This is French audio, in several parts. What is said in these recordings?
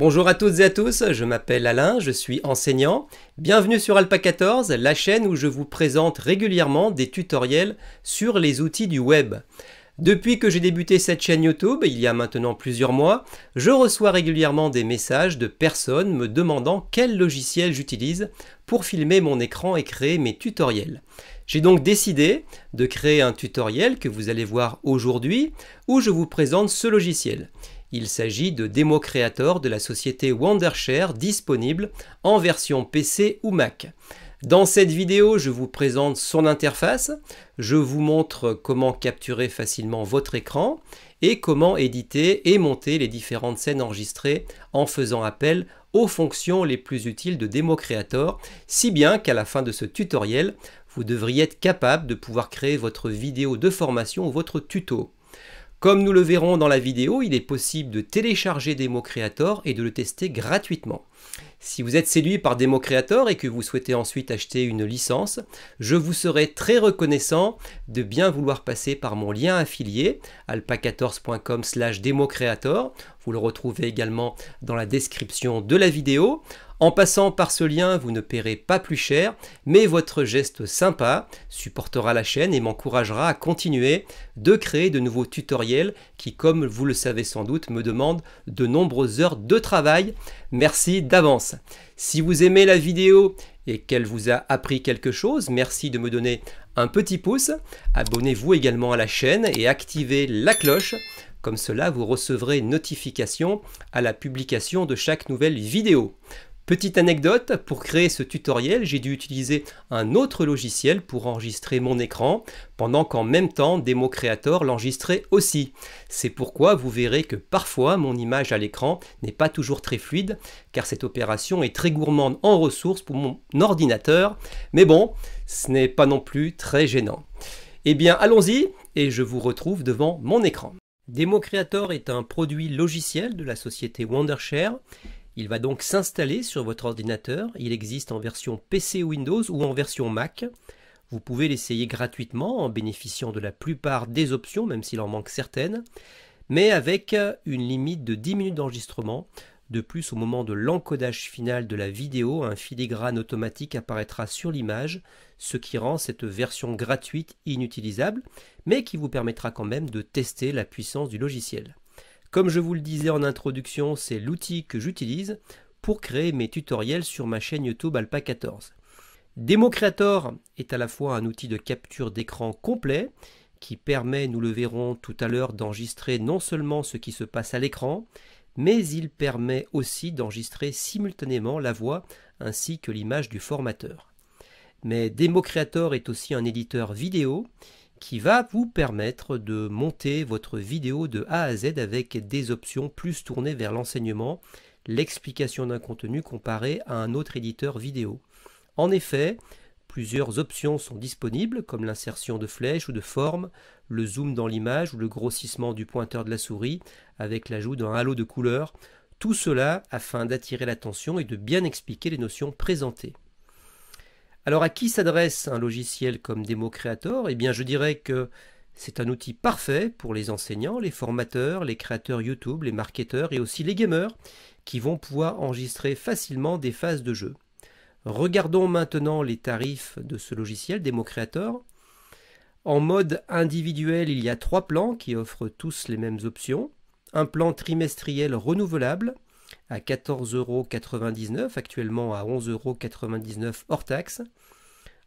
Bonjour à toutes et à tous, je m'appelle Alain, je suis enseignant. Bienvenue sur Alpa 14, la chaîne où je vous présente régulièrement des tutoriels sur les outils du web. Depuis que j'ai débuté cette chaîne YouTube, il y a maintenant plusieurs mois, je reçois régulièrement des messages de personnes me demandant quel logiciel j'utilise pour filmer mon écran et créer mes tutoriels. J'ai donc décidé de créer un tutoriel que vous allez voir aujourd'hui où je vous présente ce logiciel. Il s'agit de démo de la société Wondershare disponible en version PC ou Mac. Dans cette vidéo, je vous présente son interface, je vous montre comment capturer facilement votre écran et comment éditer et monter les différentes scènes enregistrées en faisant appel aux fonctions les plus utiles de Demo si bien qu'à la fin de ce tutoriel, vous devriez être capable de pouvoir créer votre vidéo de formation ou votre tuto. Comme nous le verrons dans la vidéo, il est possible de télécharger Demo et de le tester gratuitement. Si vous êtes séduit par Demo et que vous souhaitez ensuite acheter une licence, je vous serai très reconnaissant de bien vouloir passer par mon lien affilié alpa14.com/democreator. Vous le retrouvez également dans la description de la vidéo. En passant par ce lien, vous ne paierez pas plus cher, mais votre geste sympa supportera la chaîne et m'encouragera à continuer de créer de nouveaux tutoriels qui, comme vous le savez sans doute, me demandent de nombreuses heures de travail. Merci d'avance. Si vous aimez la vidéo et qu'elle vous a appris quelque chose, merci de me donner un petit pouce. Abonnez-vous également à la chaîne et activez la cloche. Comme cela, vous recevrez notification à la publication de chaque nouvelle vidéo. Petite anecdote, pour créer ce tutoriel, j'ai dû utiliser un autre logiciel pour enregistrer mon écran, pendant qu'en même temps, Demo Creator l'enregistrait aussi. C'est pourquoi vous verrez que parfois, mon image à l'écran n'est pas toujours très fluide, car cette opération est très gourmande en ressources pour mon ordinateur. Mais bon, ce n'est pas non plus très gênant. Eh bien, allons-y, et je vous retrouve devant mon écran. Demo Creator est un produit logiciel de la société Wondershare il va donc s'installer sur votre ordinateur. Il existe en version PC Windows ou en version Mac. Vous pouvez l'essayer gratuitement en bénéficiant de la plupart des options, même s'il en manque certaines, mais avec une limite de 10 minutes d'enregistrement. De plus, au moment de l'encodage final de la vidéo, un filigrane automatique apparaîtra sur l'image, ce qui rend cette version gratuite inutilisable, mais qui vous permettra quand même de tester la puissance du logiciel. Comme je vous le disais en introduction, c'est l'outil que j'utilise pour créer mes tutoriels sur ma chaîne YouTube Alpa 14. DemoCreator est à la fois un outil de capture d'écran complet qui permet, nous le verrons tout à l'heure, d'enregistrer non seulement ce qui se passe à l'écran, mais il permet aussi d'enregistrer simultanément la voix ainsi que l'image du formateur. Mais DemoCreator est aussi un éditeur vidéo qui va vous permettre de monter votre vidéo de A à Z avec des options plus tournées vers l'enseignement, l'explication d'un contenu comparé à un autre éditeur vidéo. En effet, plusieurs options sont disponibles comme l'insertion de flèches ou de formes, le zoom dans l'image ou le grossissement du pointeur de la souris avec l'ajout d'un halo de couleurs, tout cela afin d'attirer l'attention et de bien expliquer les notions présentées. Alors à qui s'adresse un logiciel comme Demo Creator Eh bien je dirais que c'est un outil parfait pour les enseignants, les formateurs, les créateurs YouTube, les marketeurs et aussi les gamers qui vont pouvoir enregistrer facilement des phases de jeu. Regardons maintenant les tarifs de ce logiciel Demo Creator. En mode individuel, il y a trois plans qui offrent tous les mêmes options. Un plan trimestriel renouvelable, à 14,99€, actuellement à 11,99€ hors taxe.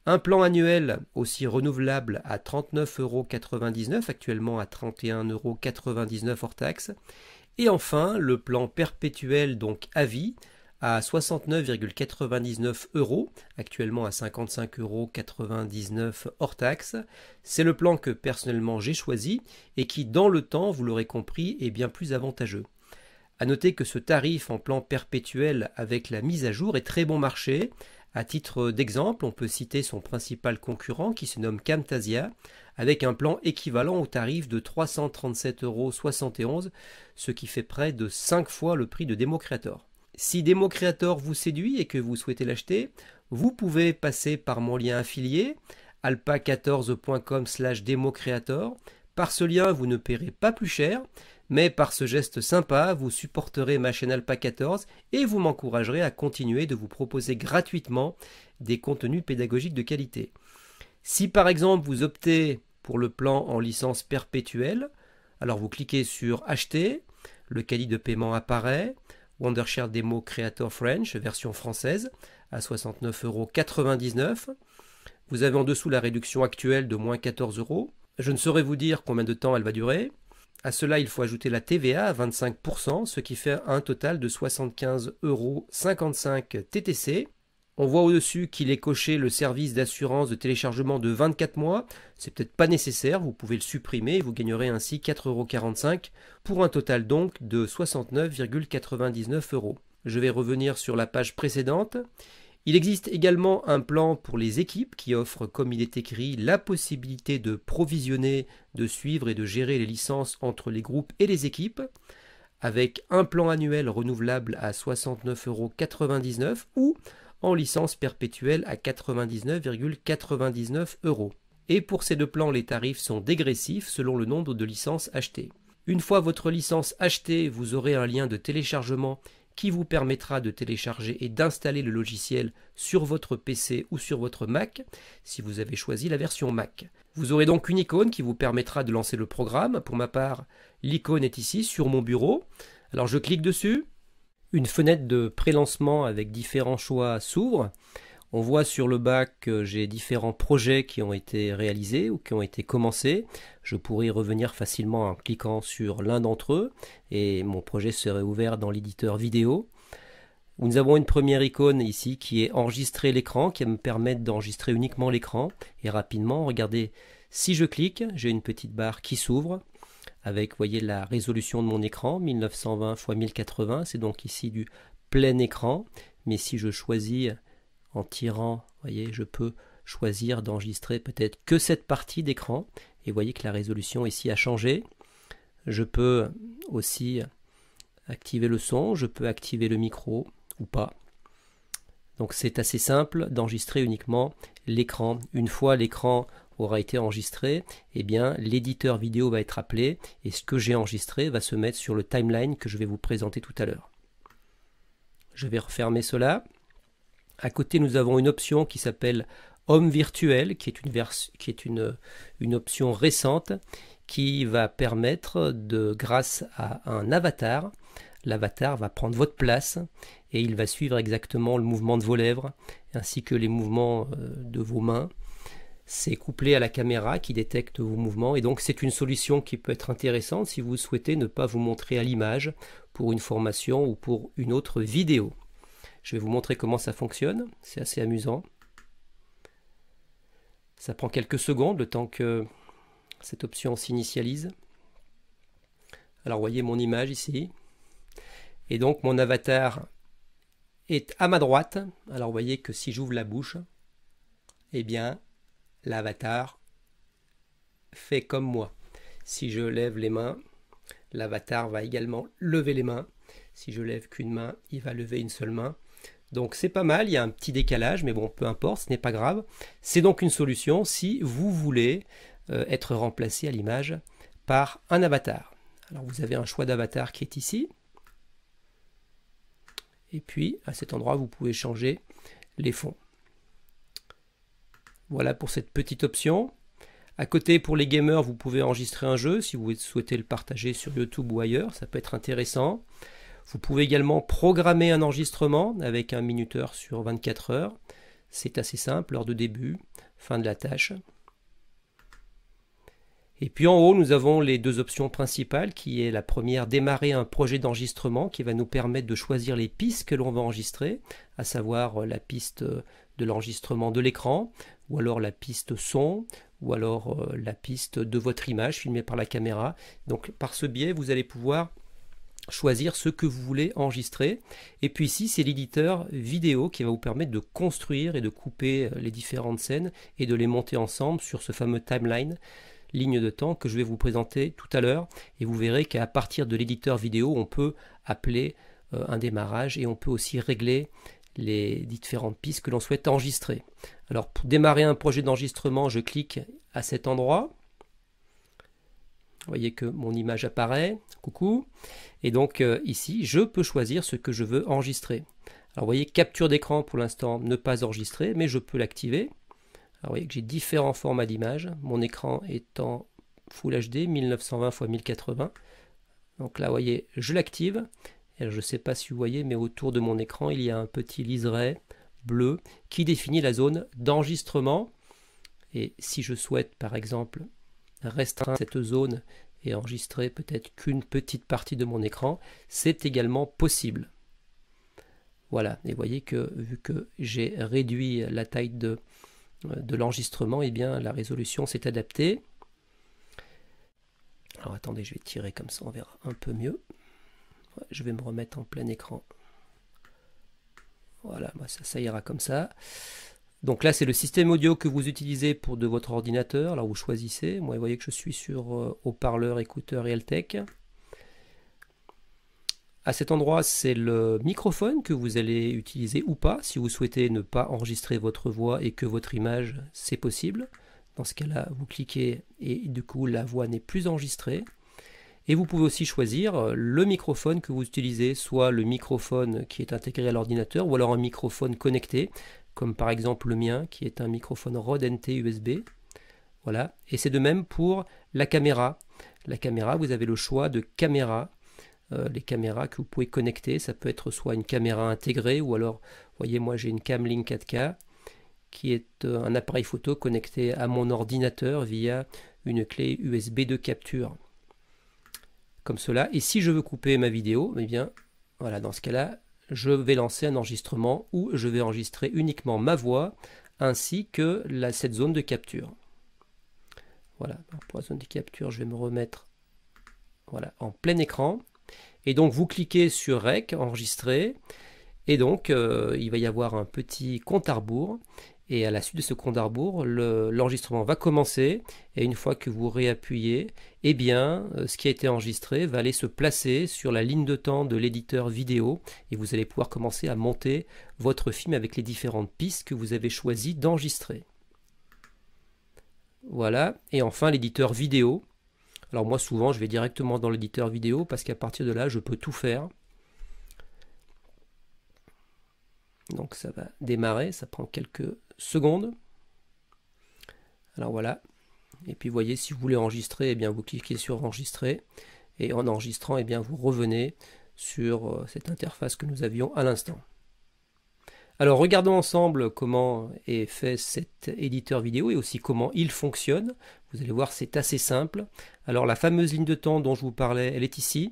Un plan annuel aussi renouvelable à 39,99€, actuellement à 31,99€ hors taxe. Et enfin, le plan perpétuel, donc à vie, à 69,99 euros, actuellement à 55,99 euros hors taxe. C'est le plan que personnellement j'ai choisi et qui, dans le temps, vous l'aurez compris, est bien plus avantageux. À noter que ce tarif en plan perpétuel avec la mise à jour est très bon marché. À titre d'exemple, on peut citer son principal concurrent qui se nomme Camtasia avec un plan équivalent au tarif de 337,71€, ce qui fait près de 5 fois le prix de DemoCreator. Si DemoCreator vous séduit et que vous souhaitez l'acheter, vous pouvez passer par mon lien affilié alpa14.com slash DemoCreator. Par ce lien, vous ne paierez pas plus cher, mais par ce geste sympa, vous supporterez ma chaîne Alpa 14 et vous m'encouragerez à continuer de vous proposer gratuitement des contenus pédagogiques de qualité. Si par exemple vous optez pour le plan en licence perpétuelle, alors vous cliquez sur Acheter, le caddie de paiement apparaît, Wondershare Demo Creator French, version française, à 69,99€. Vous avez en dessous la réduction actuelle de moins euros. Je ne saurais vous dire combien de temps elle va durer, à cela, il faut ajouter la TVA à 25%, ce qui fait un total de 75,55€ TTC. On voit au-dessus qu'il est coché le service d'assurance de téléchargement de 24 mois. C'est peut-être pas nécessaire, vous pouvez le supprimer et vous gagnerez ainsi 4,45€ pour un total donc de 69,99 euros. Je vais revenir sur la page précédente. Il existe également un plan pour les équipes qui offre, comme il est écrit, la possibilité de provisionner, de suivre et de gérer les licences entre les groupes et les équipes, avec un plan annuel renouvelable à euros ou en licence perpétuelle à 99,99 euros. Et pour ces deux plans, les tarifs sont dégressifs selon le nombre de licences achetées. Une fois votre licence achetée, vous aurez un lien de téléchargement qui vous permettra de télécharger et d'installer le logiciel sur votre PC ou sur votre Mac si vous avez choisi la version Mac. Vous aurez donc une icône qui vous permettra de lancer le programme. Pour ma part, l'icône est ici sur mon bureau. Alors je clique dessus. Une fenêtre de pré-lancement avec différents choix s'ouvre. On voit sur le bac que j'ai différents projets qui ont été réalisés ou qui ont été commencés. Je pourrais revenir facilement en cliquant sur l'un d'entre eux et mon projet serait ouvert dans l'éditeur vidéo. Nous avons une première icône ici qui est enregistrer l'écran, qui va me permettre d'enregistrer uniquement l'écran. Et rapidement, regardez, si je clique, j'ai une petite barre qui s'ouvre avec, voyez, la résolution de mon écran, 1920 x 1080, c'est donc ici du plein écran. Mais si je choisis en tirant, voyez, je peux choisir d'enregistrer peut-être que cette partie d'écran. Et vous voyez que la résolution ici a changé. Je peux aussi activer le son, je peux activer le micro ou pas. Donc c'est assez simple d'enregistrer uniquement l'écran. Une fois l'écran aura été enregistré, eh bien l'éditeur vidéo va être appelé et ce que j'ai enregistré va se mettre sur le timeline que je vais vous présenter tout à l'heure. Je vais refermer cela. À côté, nous avons une option qui s'appelle Homme virtuel, qui est, une, une, option récente qui va permettre de, grâce à un avatar, l'avatar va prendre votre place et il va suivre exactement le mouvement de vos lèvres ainsi que les mouvements euh, de vos mains. C'est couplé à la caméra qui détecte vos mouvements et donc c'est une solution qui peut être intéressante si vous souhaitez ne pas vous montrer à l'image pour une formation ou pour une autre vidéo. Je vais vous montrer comment ça fonctionne. C'est assez amusant. Ça prend quelques secondes le temps que cette option s'initialise. Alors voyez mon image ici. Et donc mon avatar est à ma droite. Alors voyez que si j'ouvre la bouche, eh bien l'avatar fait comme moi. Si je lève les mains, l'avatar va également lever les mains. Si je lève qu'une main, il va lever une seule main. Donc c'est pas mal, il y a un petit décalage, mais bon, peu importe, ce n'est pas grave. C'est donc une solution si vous voulez euh, être remplacé à l'image par un avatar. Alors vous avez un choix d'avatar qui est ici. Et puis à cet endroit, vous pouvez changer les fonds. Voilà pour cette petite option. À côté, pour les gamers, vous pouvez enregistrer un jeu si vous souhaitez le partager sur YouTube ou ailleurs, ça peut être intéressant. Vous pouvez également programmer un enregistrement avec un minuteur sur 24 heures. C'est assez simple, heure de début, fin de la tâche. Et puis en haut, nous avons les deux options principales, qui est la première, démarrer un projet d'enregistrement, qui va nous permettre de choisir les pistes que l'on va enregistrer, à savoir euh, la piste euh, de l'enregistrement de l'écran, ou alors la piste son, ou alors euh, la piste de votre image filmée par la caméra. Donc par ce biais, vous allez pouvoir choisir ce que vous voulez enregistrer. Et puis ici, c'est l'éditeur vidéo qui va vous permettre de construire et de couper euh, les différentes scènes et de les monter ensemble sur ce fameux timeline, ligne de temps que je vais vous présenter tout à l'heure. Et vous verrez qu'à partir de l'éditeur vidéo, on peut appeler euh, un démarrage et on peut aussi régler les différentes pistes que l'on souhaite enregistrer. Alors pour démarrer un projet d'enregistrement, je clique à cet endroit voyez que mon image apparaît, coucou. Et donc euh, ici, je peux choisir ce que je veux enregistrer. Alors vous voyez, capture d'écran pour l'instant, ne pas enregistrer, mais je peux l'activer. Alors voyez que j'ai différents formats d'image. Mon écran est en Full HD, 1920 x 1080. Donc là, vous voyez, je l'active. Je ne sais pas si vous voyez, mais autour de mon écran, il y a un petit liseré bleu qui définit la zone d'enregistrement. Et si je souhaite, par exemple, restreindre cette zone et enregistrer peut-être qu'une petite partie de mon écran, c'est également possible. Voilà, et voyez que vu que j'ai réduit la taille de, euh, de l'enregistrement, et eh bien la résolution s'est adaptée. Alors attendez, je vais tirer comme ça, on verra un peu mieux. Je vais me remettre en plein écran. Voilà, moi ça, ça ira comme ça. Donc là, c'est le système audio que vous utilisez pour de votre ordinateur. Là, vous choisissez. Moi, vous voyez que je suis sur euh, haut-parleur, écouteur et Altec. À cet endroit, c'est le microphone que vous allez utiliser ou pas. Si vous souhaitez ne pas enregistrer votre voix et que votre image, c'est possible. Dans ce cas-là, vous cliquez et du coup, la voix n'est plus enregistrée. Et vous pouvez aussi choisir euh, le microphone que vous utilisez, soit le microphone qui est intégré à l'ordinateur ou alors un microphone connecté comme par exemple le mien qui est un microphone Rode NT USB. Voilà, et c'est de même pour la caméra. La caméra, vous avez le choix de caméra. Euh, les caméras que vous pouvez connecter, ça peut être soit une caméra intégrée ou alors, voyez, moi j'ai une Camlink 4K qui est euh, un appareil photo connecté à mon ordinateur via une clé USB de capture. Comme cela. Et si je veux couper ma vidéo, eh bien, voilà, dans ce cas-là, je vais lancer un enregistrement où je vais enregistrer uniquement ma voix ainsi que cette zone de capture. Voilà, pour la zone de capture, je vais me remettre voilà, en plein écran. Et donc vous cliquez sur Rec, enregistrer, et donc euh, il va y avoir un petit compte à rebours et à la suite de ce compte à l'enregistrement va commencer. Et une fois que vous réappuyez, eh bien, euh, ce qui a été enregistré va aller se placer sur la ligne de temps de l'éditeur vidéo. Et vous allez pouvoir commencer à monter votre film avec les différentes pistes que vous avez choisi d'enregistrer. Voilà. Et enfin, l'éditeur vidéo. Alors moi, souvent, je vais directement dans l'éditeur vidéo parce qu'à partir de là, je peux tout faire. Donc ça va démarrer, ça prend quelques seconde Alors voilà. Et puis voyez, si vous voulez enregistrer, eh bien vous cliquez sur enregistrer. Et en enregistrant, eh bien vous revenez sur euh, cette interface que nous avions à l'instant. Alors regardons ensemble comment est fait cet éditeur vidéo et aussi comment il fonctionne. Vous allez voir, c'est assez simple. Alors la fameuse ligne de temps dont je vous parlais, elle est ici.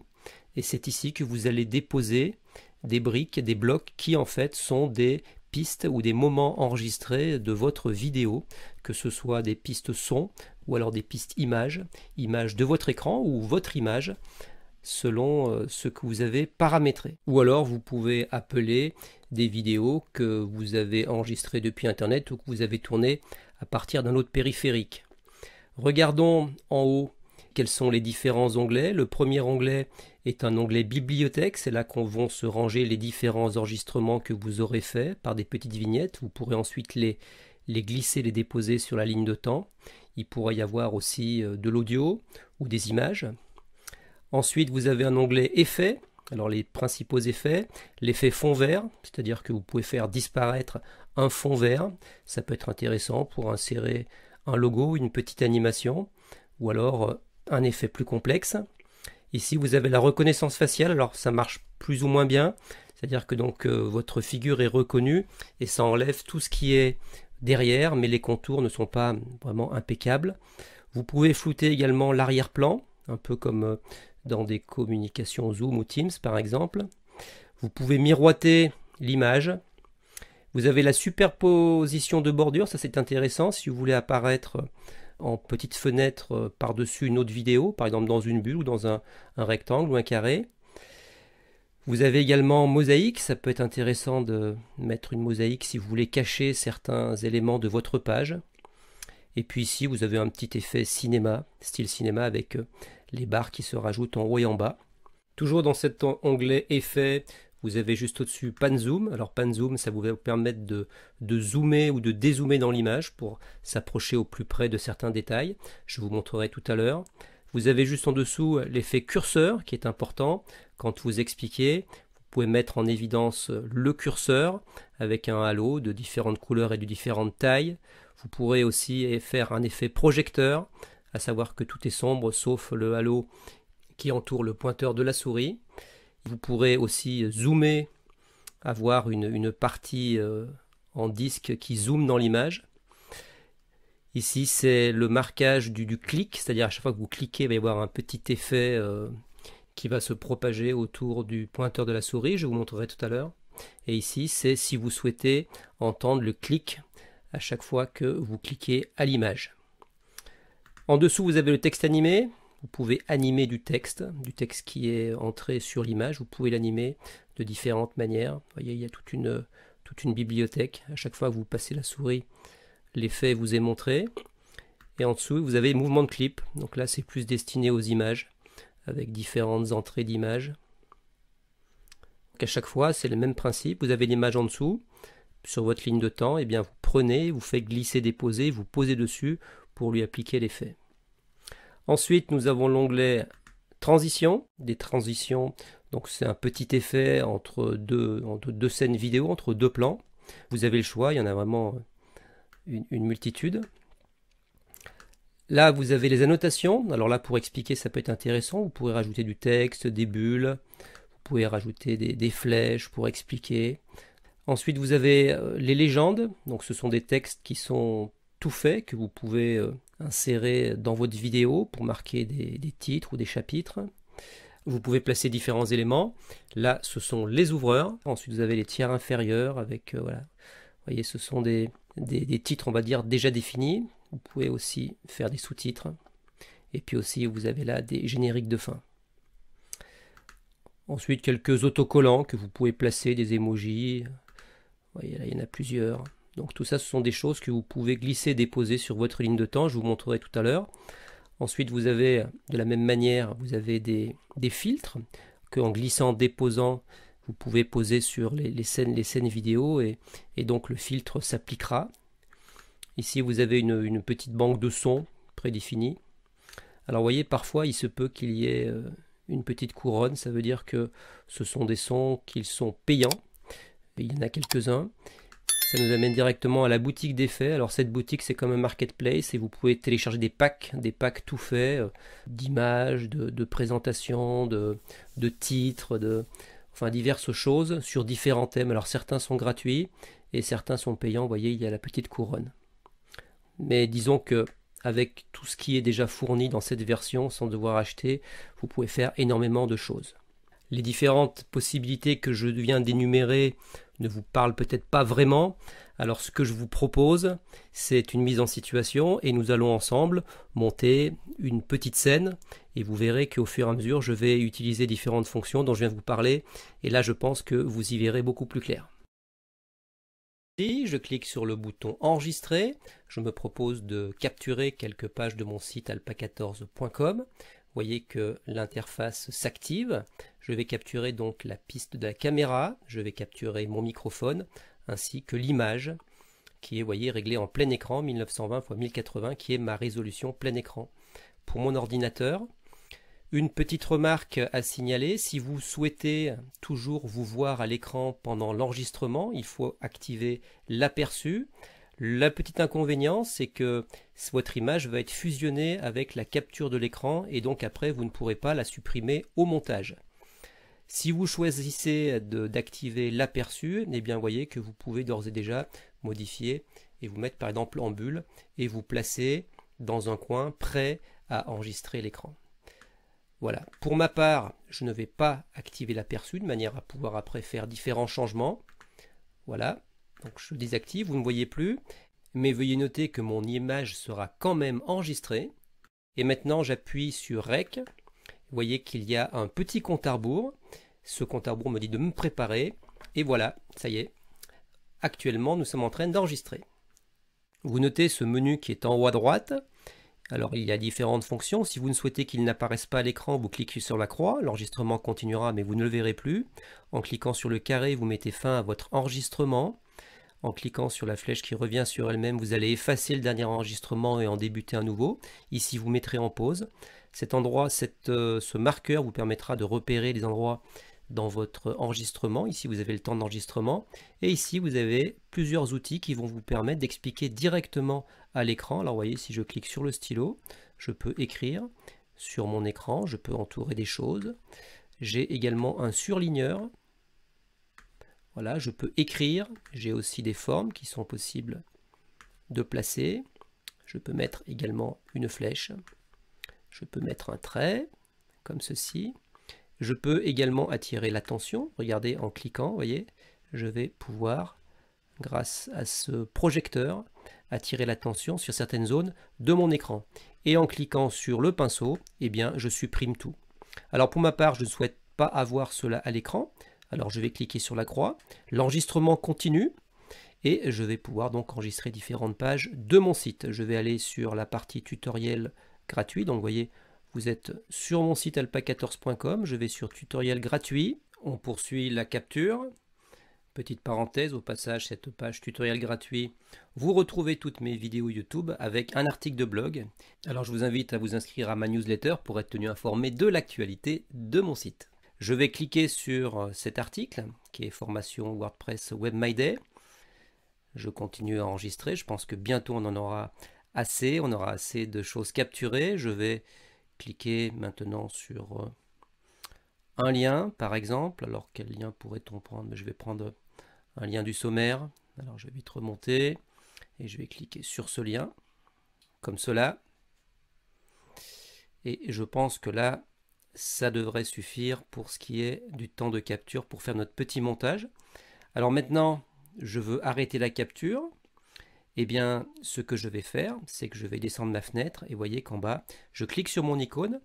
Et c'est ici que vous allez déposer des briques, des blocs qui en fait sont des pistes ou des moments enregistrés de votre vidéo, que ce soit des pistes son ou alors des pistes images, images de votre écran ou votre image selon euh, ce que vous avez paramétré. Ou alors vous pouvez appeler des vidéos que vous avez enregistrées depuis Internet ou que vous avez tournées à partir d'un autre périphérique. Regardons en haut quels sont les différents onglets. Le premier onglet est un onglet bibliothèque, c'est là qu'on vont se ranger les différents enregistrements que vous aurez faits par des petites vignettes. Vous pourrez ensuite les, les glisser, les déposer sur la ligne de temps. Il pourrait y avoir aussi euh, de l'audio ou des images. Ensuite, vous avez un onglet effets. Alors les principaux effets, l'effet fond vert, c'est-à-dire que vous pouvez faire disparaître un fond vert. Ça peut être intéressant pour insérer un logo, une petite animation, ou alors euh, un effet plus complexe. Ici, vous avez la reconnaissance faciale, alors ça marche plus ou moins bien, c'est-à-dire que donc euh, votre figure est reconnue et ça enlève tout ce qui est derrière, mais les contours ne sont pas vraiment impeccables. Vous pouvez flouter également l'arrière-plan, un peu comme euh, dans des communications Zoom ou Teams par exemple. Vous pouvez miroiter l'image. Vous avez la superposition de bordure, ça c'est intéressant si vous voulez apparaître en petite fenêtre euh, par-dessus une autre vidéo, par exemple dans une bulle ou dans un, un rectangle ou un carré. Vous avez également mosaïque, ça peut être intéressant de mettre une mosaïque si vous voulez cacher certains éléments de votre page. Et puis ici, vous avez un petit effet cinéma, style cinéma avec euh, les barres qui se rajoutent en haut et en bas. Toujours dans cet onglet effet, vous avez juste au-dessus panzoom, Alors panzoom ça vous va permettre de, de zoomer ou de dézoomer dans l'image pour s'approcher au plus près de certains détails. Je vous montrerai tout à l'heure. Vous avez juste en dessous euh, l'effet curseur qui est important quand vous expliquez. Vous pouvez mettre en évidence euh, le curseur avec un halo de différentes couleurs et de différentes tailles. Vous pourrez aussi faire un effet projecteur, à savoir que tout est sombre sauf le halo qui entoure le pointeur de la souris. Vous pourrez aussi zoomer, avoir une, partie euh, en disque qui zoome dans l'image. Ici, c'est le marquage du, clic, c'est-à-dire à chaque fois que vous cliquez, il va y avoir un petit effet euh, qui va se propager autour du pointeur de la souris, je vous montrerai tout à l'heure. Et ici, c'est si vous souhaitez entendre le clic à chaque fois que vous cliquez à l'image. En dessous, vous avez le texte animé, vous pouvez animer du texte, du texte qui est entré sur l'image, vous pouvez l'animer de différentes manières. Vous voyez, il y a toute une, bibliothèque. À chaque fois que vous passez la souris, l'effet vous est montré. Et en dessous, vous avez mouvement de clip. Donc là, c'est plus destiné aux images, avec différentes entrées d'images. Donc à chaque fois, c'est le même principe. Vous avez l'image en dessous. Sur votre ligne de temps, et eh bien, vous prenez, vous faites glisser, déposer, vous posez dessus pour lui appliquer l'effet. Ensuite, nous avons l'onglet transition, des transitions. Donc c'est un petit effet entre deux, deux scènes vidéo, entre deux plans. Vous avez le choix, il y en a vraiment une, multitude. Là, vous avez les annotations. Alors là, pour expliquer, ça peut être intéressant. Vous pouvez rajouter du texte, des bulles. Vous pouvez rajouter des, des flèches pour expliquer. Ensuite, vous avez euh, les légendes. Donc ce sont des textes qui sont tout faits, que vous pouvez euh, insérer dans votre vidéo pour marquer des, titres ou des chapitres. Vous pouvez placer différents éléments. Là, ce sont les ouvreurs. Ensuite, vous avez les tiers inférieurs avec, euh, voilà, vous voyez, ce sont des, des, titres, on va dire, déjà définis. Vous pouvez aussi faire des sous-titres. Et puis aussi, vous avez là des génériques de fin. Ensuite, quelques autocollants que vous pouvez placer, des émojis. Vous voyez, là, il y en a plusieurs. Donc tout ça, ce sont des choses que vous pouvez glisser, déposer sur votre ligne de temps. Je vous montrerai tout à l'heure. Ensuite, vous avez de la même manière, vous avez des, filtres qu'en glissant, déposant, vous pouvez poser sur les, scènes, les scènes vidéo et, donc le filtre s'appliquera. Ici, vous avez une, petite banque de sons prédéfinis. Alors, vous voyez, parfois, il se peut qu'il y ait euh, une petite couronne. Ça veut dire que ce sont des sons qui sont payants. Il y en a quelques-uns. Ça nous amène directement à la boutique des faits. Alors cette boutique c'est comme un marketplace et vous pouvez télécharger des packs, des packs tout faits, euh, d'images, de, présentations, de, titres, de, enfin diverses choses sur différents thèmes. Alors certains sont gratuits et certains sont payants. Vous voyez, il y a la petite couronne. Mais disons que avec tout ce qui est déjà fourni dans cette version sans devoir acheter, vous pouvez faire énormément de choses. Les différentes possibilités que je viens d'énumérer ne vous parle peut-être pas vraiment. Alors ce que je vous propose, c'est une mise en situation et nous allons ensemble monter une petite scène et vous verrez qu'au fur et à mesure, je vais utiliser différentes fonctions dont je viens de vous parler et là je pense que vous y verrez beaucoup plus clair. Si Je clique sur le bouton enregistrer. Je me propose de capturer quelques pages de mon site alpa14.com. Vous voyez que l'interface s'active. Je vais capturer donc la piste de la caméra, je vais capturer mon microphone, ainsi que l'image qui est, voyez, réglée en plein écran, 1920 x 1080, qui est ma résolution plein écran pour mon ordinateur. Une petite remarque à signaler, si vous souhaitez toujours vous voir à l'écran pendant l'enregistrement, il faut activer l'aperçu. La petite inconvénient, c'est que votre image va être fusionnée avec la capture de l'écran et donc après vous ne pourrez pas la supprimer au montage. Si vous choisissez d'activer l'aperçu, eh bien voyez que vous pouvez d'ores et déjà modifier et vous mettre par exemple en bulle et vous placer dans un coin prêt à enregistrer l'écran. Voilà. Pour ma part, je ne vais pas activer l'aperçu de manière à pouvoir après faire différents changements. Voilà. Donc je désactive, vous ne voyez plus, mais veuillez noter que mon image sera quand même enregistrée. Et maintenant j'appuie sur REC, vous voyez qu'il y a un petit compte à rebours. Ce compte à rebours me dit de me préparer, et voilà, ça y est. Actuellement nous sommes en train d'enregistrer. Vous notez ce menu qui est en haut à droite, alors il y a différentes fonctions. Si vous ne souhaitez qu'il n'apparaisse pas à l'écran, vous cliquez sur la croix. L'enregistrement continuera mais vous ne le verrez plus. En cliquant sur le carré, vous mettez fin à votre enregistrement. En cliquant sur la flèche qui revient sur elle-même, vous allez effacer le dernier enregistrement et en débuter un nouveau. Ici, vous mettrez en pause. Cet endroit, euh, ce marqueur vous permettra de repérer les endroits dans votre enregistrement. Ici, vous avez le temps d'enregistrement. Et ici, vous avez plusieurs outils qui vont vous permettre d'expliquer directement à l'écran. Alors, vous voyez, si je clique sur le stylo, je peux écrire sur mon écran. Je peux entourer des choses. J'ai également un surligneur voilà, je peux écrire, j'ai aussi des formes qui sont possibles de placer. Je peux mettre également une flèche. Je peux mettre un trait, comme ceci. Je peux également attirer l'attention. Regardez, en cliquant, vous voyez, je vais pouvoir, grâce à ce projecteur, attirer l'attention sur certaines zones de mon écran. Et en cliquant sur le pinceau, eh bien, je supprime tout. Alors pour ma part, je ne souhaite pas avoir cela à l'écran, alors je vais cliquer sur la croix, l'enregistrement continue et je vais pouvoir donc enregistrer différentes pages de mon site. Je vais aller sur la partie tutoriel gratuit, donc vous voyez vous êtes sur mon site alpa14.com, je vais sur tutoriel gratuit, on poursuit la capture. Petite parenthèse, au passage, cette page tutoriel gratuit, vous retrouvez toutes mes vidéos YouTube avec un article de blog. Alors je vous invite à vous inscrire à ma newsletter pour être tenu informé de l'actualité de mon site. Je vais cliquer sur euh, cet article qui est formation WordPress Web My Day. Je continue à enregistrer. Je pense que bientôt on en aura assez. On aura assez de choses capturées. Je vais cliquer maintenant sur euh, un lien par exemple. Alors quel lien pourrait-on prendre ben, Je vais prendre un lien du sommaire. Alors je vais vite remonter et je vais cliquer sur ce lien comme cela. Et je pense que là, ça devrait suffire pour ce qui est du temps de capture pour faire notre petit montage. Alors maintenant, je veux arrêter la capture. Eh bien, ce que je vais faire, c'est que je vais descendre la fenêtre et voyez qu'en bas, je clique sur mon icône.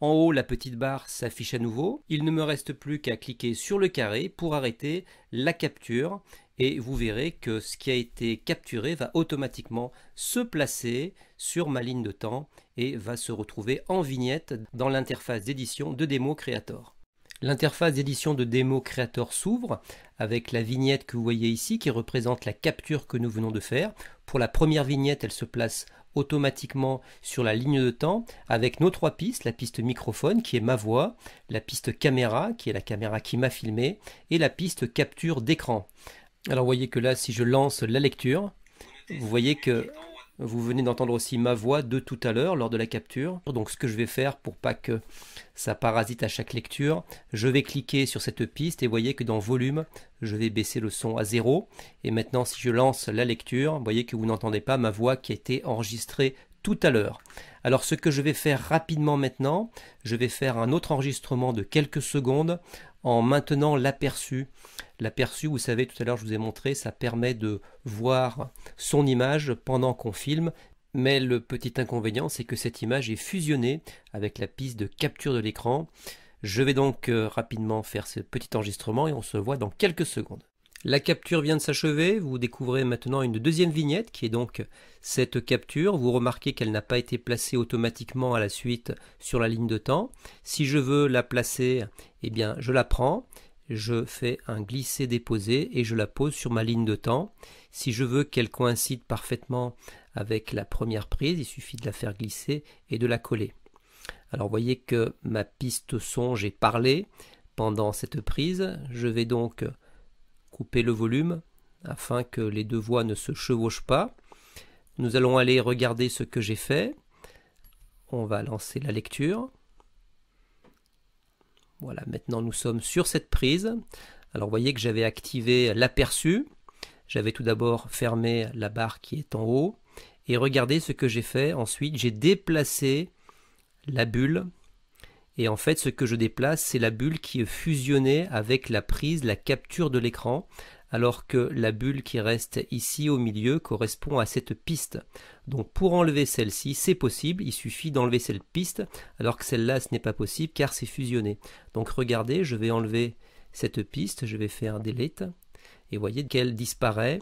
En haut, la petite barre s'affiche à nouveau. Il ne me reste plus qu'à cliquer sur le carré pour arrêter la capture et vous verrez que ce qui a été capturé va automatiquement se placer sur ma ligne de temps et va se retrouver en vignette dans l'interface d'édition de Demo Creator. L'interface d'édition de Demo Creator s'ouvre avec la vignette que vous voyez ici qui représente la capture que nous venons de faire. Pour la première vignette, elle se place automatiquement sur la ligne de temps avec nos trois pistes, la piste microphone qui est ma voix, la piste caméra qui est la caméra qui m'a filmé et la piste capture d'écran. Alors vous voyez que là, si je lance la lecture, vous voyez que vous venez d'entendre aussi ma voix de tout à l'heure lors de la capture. Donc ce que je vais faire pour pas que ça parasite à chaque lecture, je vais cliquer sur cette piste et vous voyez que dans volume, je vais baisser le son à zéro. Et maintenant si je lance la lecture, vous voyez que vous n'entendez pas ma voix qui a été enregistrée tout à l'heure. Alors ce que je vais faire rapidement maintenant, je vais faire un autre enregistrement de quelques secondes en maintenant l'aperçu. L'aperçu, vous savez, tout à l'heure je vous ai montré, ça permet de voir son image pendant qu'on filme, mais le petit inconvénient, c'est que cette image est fusionnée avec la piste de capture de l'écran. Je vais donc euh, rapidement faire ce petit enregistrement et on se voit dans quelques secondes. La capture vient de s'achever, vous découvrez maintenant une deuxième vignette qui est donc cette capture. Vous remarquez qu'elle n'a pas été placée automatiquement à la suite sur la ligne de temps. Si je veux la placer, eh bien je la prends, je fais un glisser-déposer et je la pose sur ma ligne de temps. Si je veux qu'elle coïncide parfaitement avec la première prise, il suffit de la faire glisser et de la coller. Alors vous voyez que ma piste songe est parlé pendant cette prise. Je vais donc couper le volume afin que les deux voix ne se chevauchent pas. Nous allons aller regarder ce que j'ai fait. On va lancer la lecture. Voilà, maintenant nous sommes sur cette prise. Alors vous voyez que j'avais activé l'aperçu. J'avais tout d'abord fermé la barre qui est en haut. Et regardez ce que j'ai fait. Ensuite, j'ai déplacé la bulle et en fait, ce que je déplace, c'est la bulle qui est fusionnée avec la prise, la capture de l'écran, alors que la bulle qui reste ici au milieu correspond à cette piste. Donc pour enlever celle-ci, c'est possible, il suffit d'enlever cette piste, alors que celle-là, ce n'est pas possible car c'est fusionné. Donc regardez, je vais enlever cette piste, je vais faire un « Delete, et voyez qu'elle disparaît.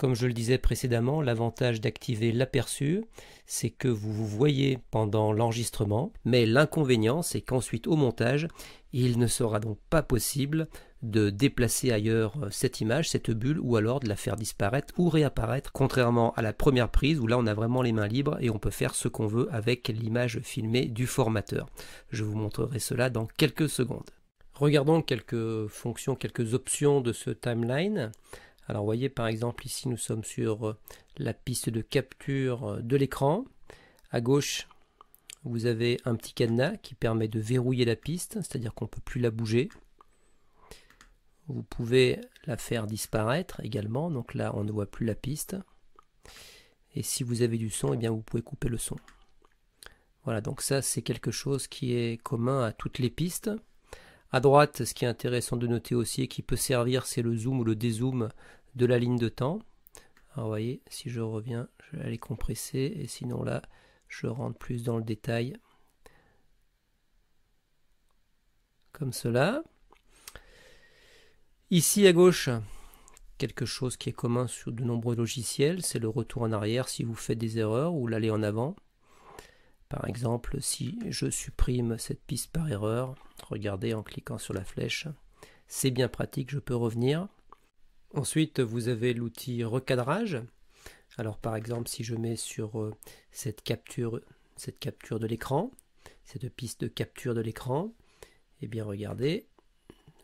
Comme je le disais précédemment, l'avantage d'activer l'aperçu, c'est que vous vous voyez pendant l'enregistrement, mais l'inconvénient, c'est qu'ensuite au montage, il ne sera donc pas possible de déplacer ailleurs euh, cette image, cette bulle, ou alors de la faire disparaître ou réapparaître, contrairement à la première prise où là on a vraiment les mains libres et on peut faire ce qu'on veut avec l'image filmée du formateur. Je vous montrerai cela dans quelques secondes. Regardons quelques fonctions, quelques options de ce timeline. Alors vous voyez par exemple ici nous sommes sur euh, la piste de capture euh, de l'écran. À gauche vous avez un petit cadenas qui permet de verrouiller la piste, c'est-à-dire qu'on ne peut plus la bouger. Vous pouvez la faire disparaître également, donc là on ne voit plus la piste. Et si vous avez du son, et eh bien vous pouvez couper le son. Voilà, donc ça c'est quelque chose qui est commun à toutes les pistes. À droite, ce qui est intéressant de noter aussi et qui peut servir, c'est le zoom ou le dézoom de la ligne de temps. Alors, vous voyez, si je reviens, je vais aller compresser. Et sinon, là, je rentre plus dans le détail. Comme cela. Ici à gauche, quelque chose qui est commun sur de nombreux logiciels, c'est le retour en arrière si vous faites des erreurs ou l'aller en avant. Par exemple, si je supprime cette piste par erreur, regardez en cliquant sur la flèche, c'est bien pratique, je peux revenir. Ensuite, vous avez l'outil recadrage. Alors par exemple, si je mets sur euh, cette capture, cette capture de l'écran, cette piste de capture de l'écran, et eh bien regardez,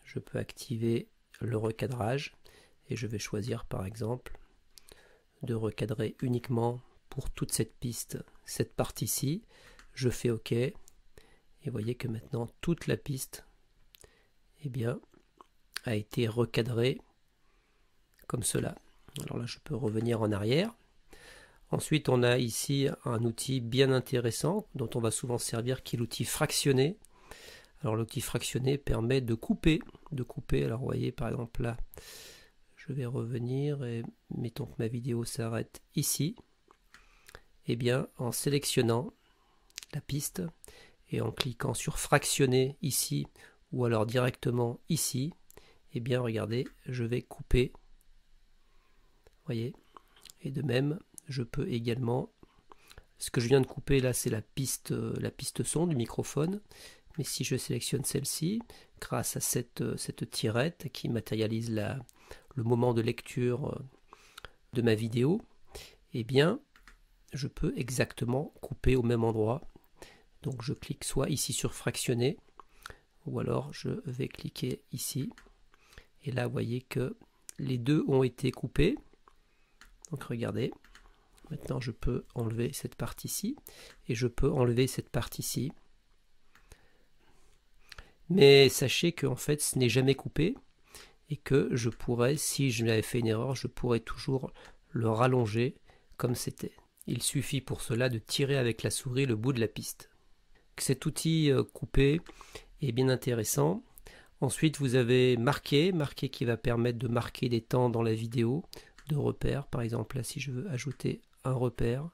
je peux activer le recadrage et je vais choisir par exemple de recadrer uniquement pour toute cette piste, cette partie-ci. Je fais OK et vous voyez que maintenant toute la piste eh bien, a été recadrée comme cela. Alors là, je peux revenir en arrière. Ensuite, on a ici un outil bien intéressant dont on va souvent servir, qui est l'outil fractionné. Alors l'outil fractionné permet de couper, de couper. Alors vous voyez par exemple là, je vais revenir et mettons que ma vidéo s'arrête ici. Et eh bien en sélectionnant la piste et en cliquant sur fractionner ici ou alors directement ici, et eh bien regardez, je vais couper voyez et de même je peux également ce que je viens de couper là c'est la piste euh, la piste son du microphone mais si je sélectionne celle-ci grâce à cette, euh, cette tirette qui matérialise la, le moment de lecture euh, de ma vidéo eh bien je peux exactement couper au même endroit donc je clique soit ici sur fractionner ou alors je vais cliquer ici et là vous voyez que les deux ont été coupés donc regardez, maintenant je peux enlever cette partie-ci et je peux enlever cette partie-ci. Mais sachez que en fait ce n'est jamais coupé et que je pourrais, si je l'avais fait une erreur, je pourrais toujours le rallonger comme c'était. Il suffit pour cela de tirer avec la souris le bout de la piste. Cet outil euh, coupé est bien intéressant. Ensuite, vous avez marqué, marqué qui va permettre de marquer des temps dans la vidéo de repères. Par exemple, là, si je veux ajouter un repère,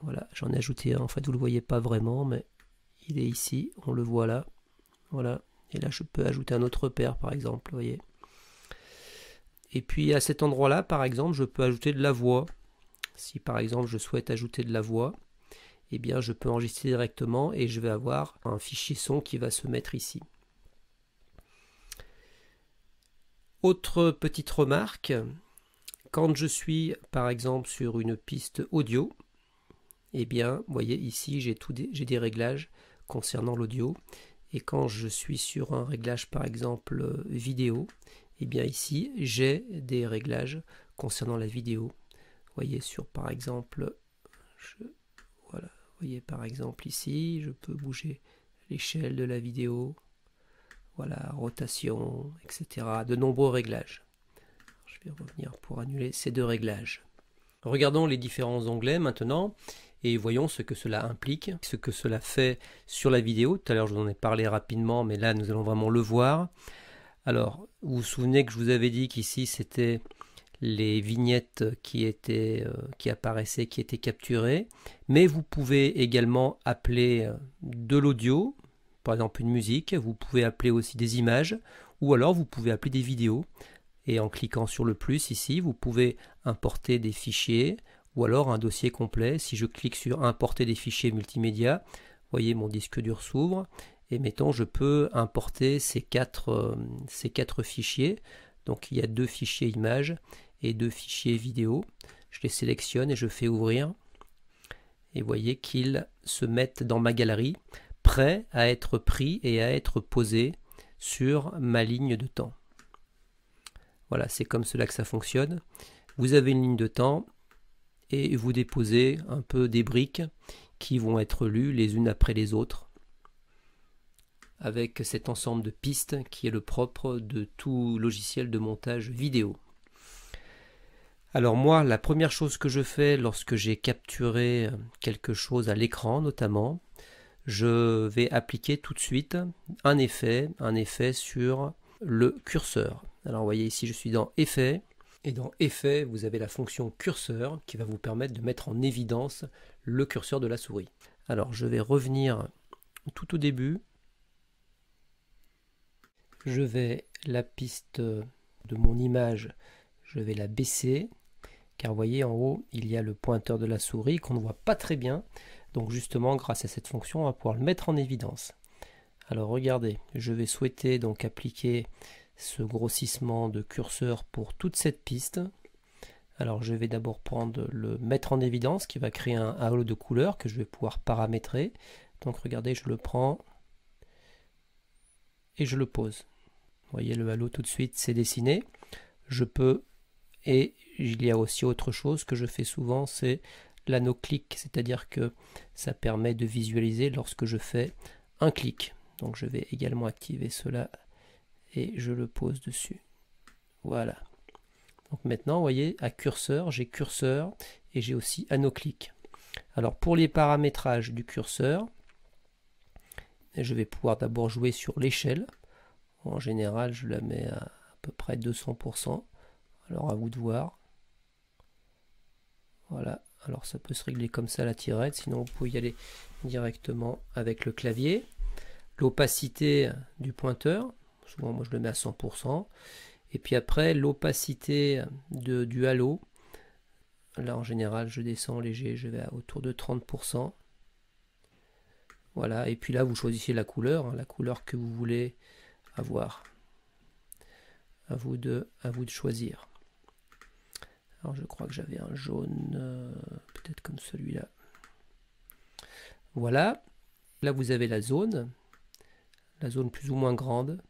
voilà, j'en ai ajouté un. En fait, vous ne le voyez pas vraiment, mais il est ici, on le voit là. Voilà, et là, je peux ajouter un autre repère, par exemple, vous voyez. Et puis, à cet endroit-là, par exemple, je peux ajouter de la voix. Si, par exemple, je souhaite ajouter de la voix, eh bien, je peux enregistrer directement et je vais avoir un fichier son qui va se mettre ici. Autre petite remarque, quand je suis par exemple sur une piste audio, eh bien, vous voyez ici, j'ai des réglages concernant l'audio. Et quand je suis sur un réglage par exemple vidéo, eh bien ici, j'ai des réglages concernant la vidéo. Vous voyez sur par exemple, voyez par exemple ici, je peux bouger l'échelle de la vidéo, voilà, rotation, etc. De nombreux réglages. Je vais revenir pour annuler ces deux réglages. Regardons les différents onglets maintenant et voyons ce que cela implique, ce que cela fait sur la vidéo. Tout à l'heure, je vous en ai parlé rapidement, mais là, nous allons vraiment le voir. Alors, vous vous souvenez que je vous avais dit qu'ici, c'était les vignettes qui, étaient, euh, qui apparaissaient, qui étaient capturées, mais vous pouvez également appeler euh, de l'audio par exemple une musique, vous pouvez appeler aussi des images, ou alors vous pouvez appeler des vidéos. Et en cliquant sur le plus ici, vous pouvez importer des fichiers, ou alors un dossier complet. Si je clique sur importer des fichiers multimédia, voyez mon disque dur s'ouvre, et mettons je peux importer ces quatre, euh, ces quatre fichiers. Donc il y a deux fichiers images et deux fichiers vidéo. Je les sélectionne et je fais ouvrir. Et voyez qu'ils se mettent dans ma galerie prêt à être pris et à être posé sur ma ligne de temps. Voilà, c'est comme cela que ça fonctionne. Vous avez une ligne de temps et vous déposez un peu des briques qui vont être lues les unes après les autres avec cet ensemble de pistes qui est le propre de tout logiciel de montage vidéo. Alors moi, la première chose que je fais lorsque j'ai capturé quelque chose à l'écran notamment, je vais appliquer tout de suite un effet, un effet sur le curseur. Alors vous voyez ici je suis dans effet et dans effet vous avez la fonction curseur qui va vous permettre de mettre en évidence le curseur de la souris. Alors je vais revenir tout au début. Je vais la piste de mon image, je vais la baisser car vous voyez en haut il y a le pointeur de la souris qu'on ne voit pas très bien. Donc justement, grâce à cette fonction, on va pouvoir le mettre en évidence. Alors regardez, je vais souhaiter donc appliquer ce grossissement de curseur pour toute cette piste. Alors je vais d'abord prendre le mettre en évidence qui va créer un halo de couleur que je vais pouvoir paramétrer. Donc regardez, je le prends et je le pose. Vous voyez le halo tout de suite s'est dessiné. Je peux, et il y a aussi autre chose que je fais souvent, c'est l'anneau clic, c'est-à-dire que ça permet de visualiser lorsque je fais un clic. Donc je vais également activer cela et je le pose dessus. Voilà. Donc maintenant, vous voyez, à curseur, j'ai curseur et j'ai aussi anneau clic. Alors pour les paramétrages du curseur, je vais pouvoir d'abord jouer sur l'échelle. En général, je la mets à, à peu près 200%. Alors à vous de voir. Voilà, alors ça peut se régler comme ça la tirette, sinon vous pouvez y aller directement avec le clavier. L'opacité du pointeur, souvent moi je le mets à 100%. Et puis après l'opacité du halo, là en général je descends léger, je vais autour de 30%. Voilà, et puis là vous choisissez la couleur, hein, la couleur que vous voulez avoir. À vous de, à vous de choisir. Alors je crois que j'avais un jaune, euh, peut-être comme celui-là. Voilà. Là vous avez la zone, la zone plus ou moins grande.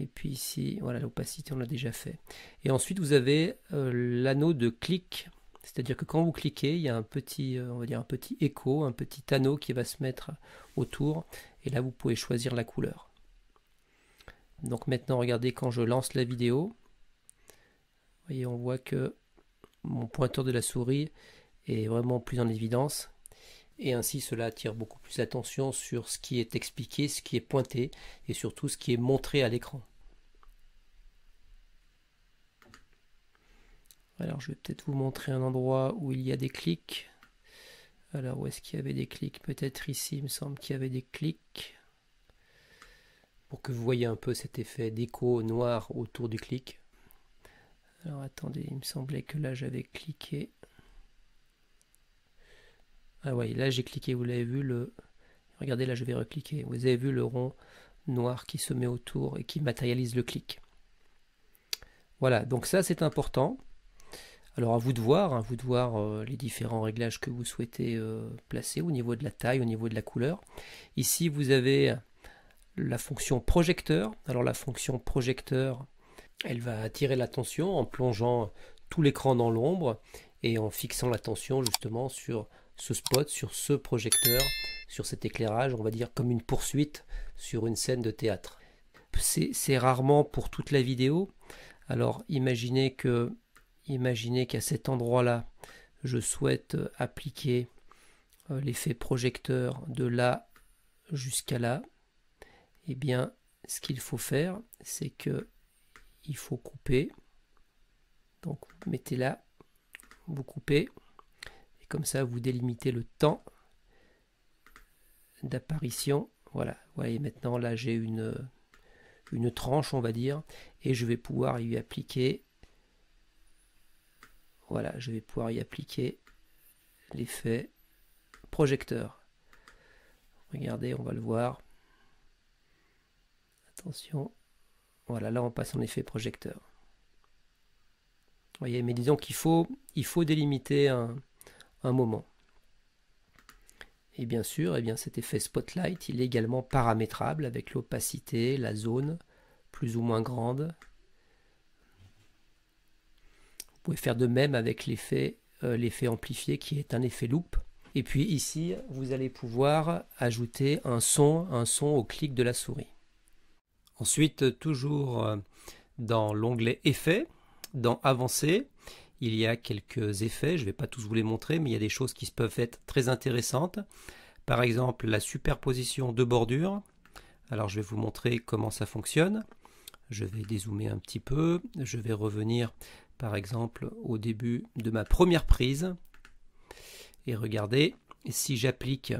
Et puis ici, voilà l'opacité, on l'a déjà fait. Et ensuite vous avez euh, l'anneau de clic. C'est-à-dire que quand vous cliquez, il y a un petit, euh, on va dire un petit écho, un petit anneau qui va se mettre autour. Et là, vous pouvez choisir la couleur. Donc maintenant, regardez quand je lance la vidéo, voyez, on voit que mon pointeur de la souris est vraiment plus en évidence. Et ainsi, cela attire beaucoup plus l'attention sur ce qui est expliqué, ce qui est pointé, et surtout ce qui est montré à l'écran. Alors, je vais peut-être vous montrer un endroit où il y a des clics. Alors, où est-ce qu'il y avait des clics Peut-être ici, il me semble qu'il y avait des clics. Pour que vous voyez un peu cet effet d'écho noir autour du clic. Alors attendez, il me semblait que là j'avais cliqué. Ah oui, là j'ai cliqué, vous l'avez vu, le... regardez là je vais recliquer, vous avez vu le rond noir qui se met autour et qui matérialise le clic. Voilà, donc ça c'est important. Alors à vous de voir, à vous de voir euh, les différents réglages que vous souhaitez euh, placer au niveau de la taille, au niveau de la couleur. Ici vous avez la fonction projecteur. Alors la fonction projecteur, elle va attirer l'attention en plongeant tout l'écran dans l'ombre et en fixant l'attention justement sur ce spot, sur ce projecteur, sur cet éclairage, on va dire comme une poursuite sur une scène de théâtre. C'est rarement pour toute la vidéo. Alors imaginez que qu'à cet endroit-là, je souhaite appliquer euh, l'effet projecteur de là jusqu'à là. Eh bien, ce qu'il faut faire, c'est que il faut couper. Donc mettez là, vous coupez, et comme ça vous délimitez le temps d'apparition. Voilà, voyez maintenant là j'ai une, une tranche on va dire, et je vais pouvoir y appliquer, voilà, je vais pouvoir y appliquer l'effet projecteur. Regardez, on va le voir. Attention. Voilà, là on passe en effet projecteur. Voyez, mais disons qu'il faut, il faut délimiter un, moment. Et bien sûr, eh bien cet effet spotlight, il est également paramétrable avec l'opacité, la zone, plus ou moins grande. Vous pouvez faire de même avec l'effet euh, l'effet amplifié qui est un effet loop. Et puis ici, vous allez pouvoir ajouter un son, un son au clic de la souris. Ensuite, toujours euh, dans l'onglet Effets, dans Avancer, il y a quelques effets. Je ne vais pas tous vous les montrer, mais il y a des choses qui peuvent être très intéressantes. Par exemple, la superposition de bordures. Alors, je vais vous montrer comment ça fonctionne. Je vais dézoomer un petit peu. Je vais revenir, par exemple, au début de ma première prise. Et regardez, si j'applique...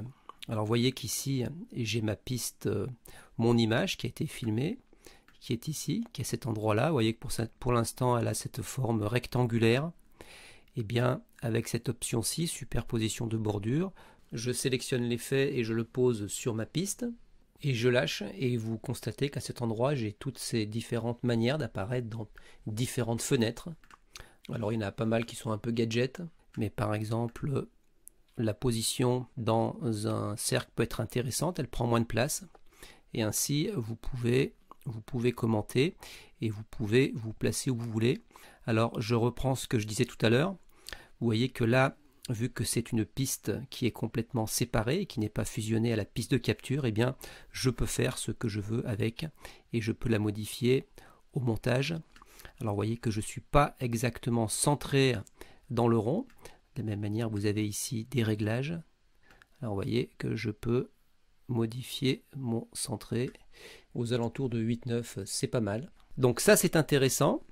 Alors, vous voyez qu'ici, j'ai ma piste euh, mon image qui a été filmée, qui est ici, qui est cet endroit-là. Vous voyez que pour, pour l'instant, elle a cette forme rectangulaire. Et eh bien, avec cette option-ci, superposition de bordure, je sélectionne l'effet et je le pose sur ma piste. Et je lâche et vous constatez qu'à cet endroit, j'ai toutes ces différentes manières d'apparaître dans différentes fenêtres. Alors, il y en a pas mal qui sont un peu gadgets, mais par exemple, la position dans un cercle peut être intéressante, elle prend moins de place et ainsi vous pouvez vous pouvez commenter et vous pouvez vous placer où vous voulez. Alors je reprends ce que je disais tout à l'heure. Vous voyez que là, vu que c'est une piste qui est complètement séparée et qui n'est pas fusionnée à la piste de capture, eh bien je peux faire ce que je veux avec et je peux la modifier au montage. Alors vous voyez que je ne suis pas exactement centré dans le rond. De la même manière, vous avez ici des réglages. Alors vous voyez que je peux modifier mon centré aux alentours de 8-9, c'est pas mal. Donc ça c'est intéressant.